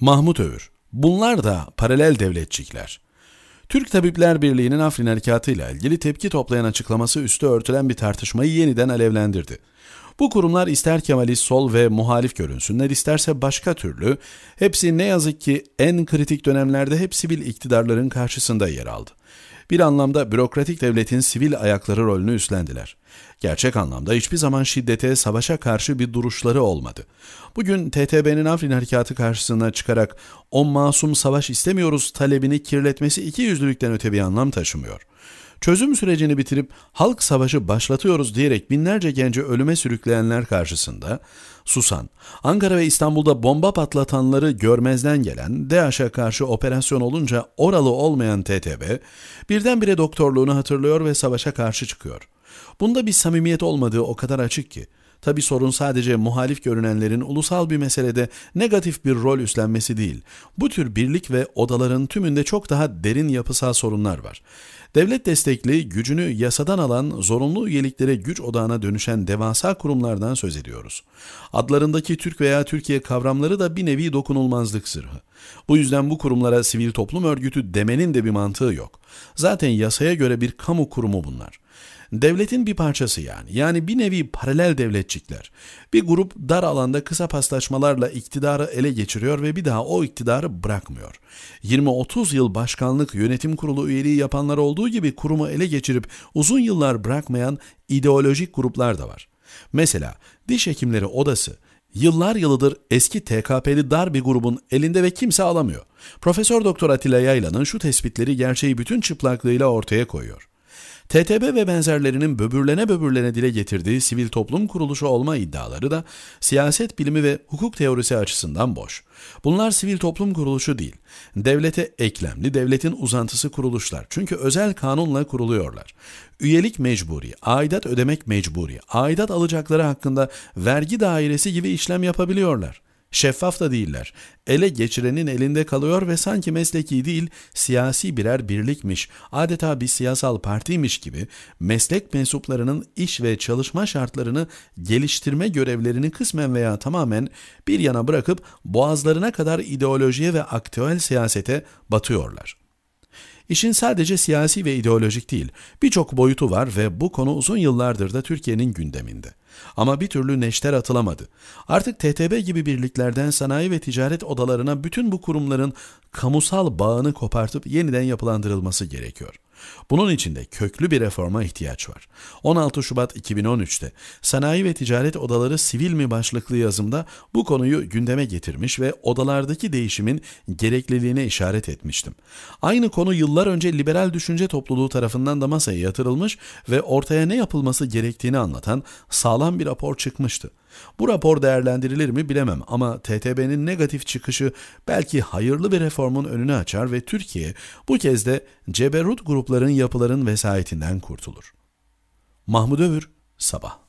Mahmut Övür. Bunlar da paralel devletçikler. Türk Tabipler Birliği'nin Afrin Harekatı ile ilgili tepki toplayan açıklaması üstü örtülen bir tartışmayı yeniden alevlendirdi. Bu kurumlar ister Kemalist sol ve muhalif görünsünler isterse başka türlü hepsi ne yazık ki en kritik dönemlerde hepsi bir iktidarların karşısında yer aldı. Bir anlamda bürokratik devletin sivil ayakları rolünü üstlendiler. Gerçek anlamda hiçbir zaman şiddete, savaşa karşı bir duruşları olmadı. Bugün TTB'nin Afrin harekatı karşısına çıkarak o masum savaş istemiyoruz talebini kirletmesi iki yüzlülükten öte bir anlam taşımıyor.'' çözüm sürecini bitirip halk savaşı başlatıyoruz diyerek binlerce genci ölüme sürükleyenler karşısında susan, Ankara ve İstanbul'da bomba patlatanları görmezden gelen DAEŞ'e karşı operasyon olunca oralı olmayan TTB birdenbire doktorluğunu hatırlıyor ve savaşa karşı çıkıyor. Bunda bir samimiyet olmadığı o kadar açık ki Tabi sorun sadece muhalif görünenlerin ulusal bir meselede negatif bir rol üstlenmesi değil. Bu tür birlik ve odaların tümünde çok daha derin yapısal sorunlar var. Devlet destekli, gücünü yasadan alan, zorunlu üyeliklere güç odağına dönüşen devasa kurumlardan söz ediyoruz. Adlarındaki Türk veya Türkiye kavramları da bir nevi dokunulmazlık zırhı. Bu yüzden bu kurumlara sivil toplum örgütü demenin de bir mantığı yok. Zaten yasaya göre bir kamu kurumu bunlar. Devletin bir parçası yani. Yani bir nevi paralel devletçikler. Bir grup dar alanda kısa paslaşmalarla iktidarı ele geçiriyor ve bir daha o iktidarı bırakmıyor. 20-30 yıl başkanlık, yönetim kurulu üyeliği yapanlar olduğu gibi kurumu ele geçirip uzun yıllar bırakmayan ideolojik gruplar da var. Mesela Diş Hekimleri Odası, Yıllar yılıdır eski TKP'li dar bir grubun elinde ve kimse alamıyor. Profesör Doktor Atilla Yaylan'ın şu tespitleri gerçeği bütün çıplaklığıyla ortaya koyuyor. TTB ve benzerlerinin böbürlene böbürlene dile getirdiği sivil toplum kuruluşu olma iddiaları da siyaset bilimi ve hukuk teorisi açısından boş. Bunlar sivil toplum kuruluşu değil, devlete eklemli, devletin uzantısı kuruluşlar. Çünkü özel kanunla kuruluyorlar. Üyelik mecburi, aidat ödemek mecburi, aidat alacakları hakkında vergi dairesi gibi işlem yapabiliyorlar. Şeffaf da değiller. Ele geçirenin elinde kalıyor ve sanki mesleki değil siyasi birer birlikmiş, adeta bir siyasal partiymiş gibi meslek mensuplarının iş ve çalışma şartlarını geliştirme görevlerini kısmen veya tamamen bir yana bırakıp boğazlarına kadar ideolojiye ve aktüel siyasete batıyorlar. İşin sadece siyasi ve ideolojik değil, birçok boyutu var ve bu konu uzun yıllardır da Türkiye'nin gündeminde. Ama bir türlü neşter atılamadı. Artık TTB gibi birliklerden sanayi ve ticaret odalarına bütün bu kurumların kamusal bağını kopartıp yeniden yapılandırılması gerekiyor. Bunun için de köklü bir reforma ihtiyaç var. 16 Şubat 2013'te Sanayi ve Ticaret Odaları Sivil mi başlıklı yazımda bu konuyu gündeme getirmiş ve odalardaki değişimin gerekliliğine işaret etmiştim. Aynı konu yıllar önce liberal düşünce topluluğu tarafından da masaya yatırılmış ve ortaya ne yapılması gerektiğini anlatan sağlam sağlam bir rapor çıkmıştı. Bu rapor değerlendirilir mi bilemem ama TTB'nin negatif çıkışı belki hayırlı bir reformun önünü açar ve Türkiye bu kez de ceberut grupların yapıların vesayetinden kurtulur. Mahmut Övür, Sabah